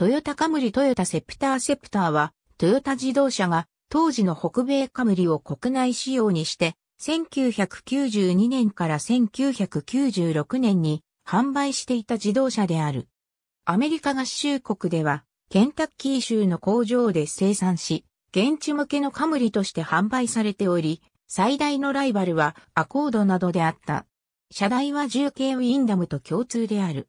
トヨタカムリトヨタセプターセプターは、トヨタ自動車が当時の北米カムリを国内仕様にして、1992年から1996年に販売していた自動車である。アメリカ合衆国では、ケンタッキー州の工場で生産し、現地向けのカムリとして販売されており、最大のライバルはアコードなどであった。車台は重慶ウィンダムと共通である。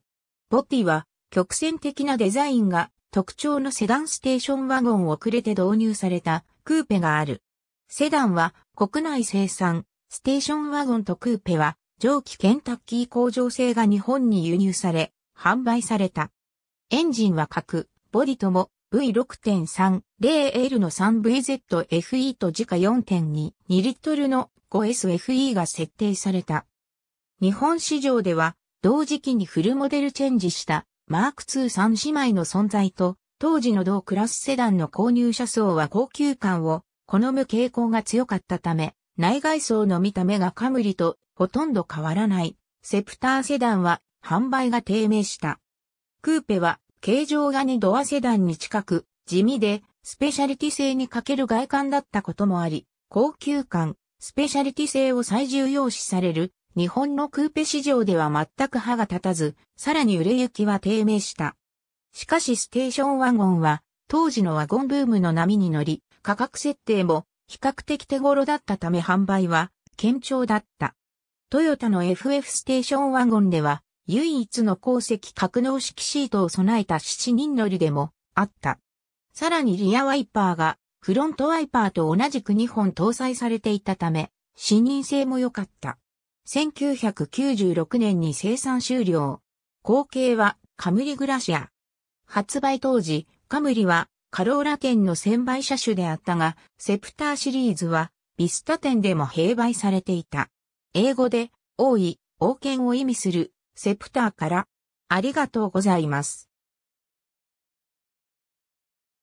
ボッティは曲線的なデザインが特徴のセダンステーションワゴンをくれて導入されたクーペがある。セダンは国内生産、ステーションワゴンとクーペは蒸気ケンタッキー工場製が日本に輸入され、販売された。エンジンは各、ボディとも V6.30L の 3VZFE と時価4.2、2リットルの 5SFE が設定された。日本市場では同時期にフルモデルチェンジしたマーク2 3姉妹の存在と、当時の同クラスセダンの購入者層は高級感を好む傾向が強かったため、内外装の見た目がカムリとほとんど変わらない、セプターセダンは販売が低迷した。クーペは形状がにドアセダンに近く、地味でスペシャリティ性に欠ける外観だったこともあり、高級感、スペシャリティ性を最重要視される日本のクーペ市場では全く歯が立たず、さらに売れ行きは低迷した。しかしステーションワゴンは、当時のワゴンブームの波に乗り、価格設定も比較的手頃だったため販売は、堅調だった。トヨタの FF ステーションワゴンでは、唯一の鉱石格納式シートを備えた7人乗りでもあった。さらにリアワイパーがフロントワイパーと同じく2本搭載されていたため、視認性も良かった。1996年に生産終了。後継はカムリグラシア。発売当時、カムリはカローラ店の専売車種であったが、セプターシリーズはビスタ店でも併売されていた。英語で、王位、王権を意味する、セプターから、ありがとうございます。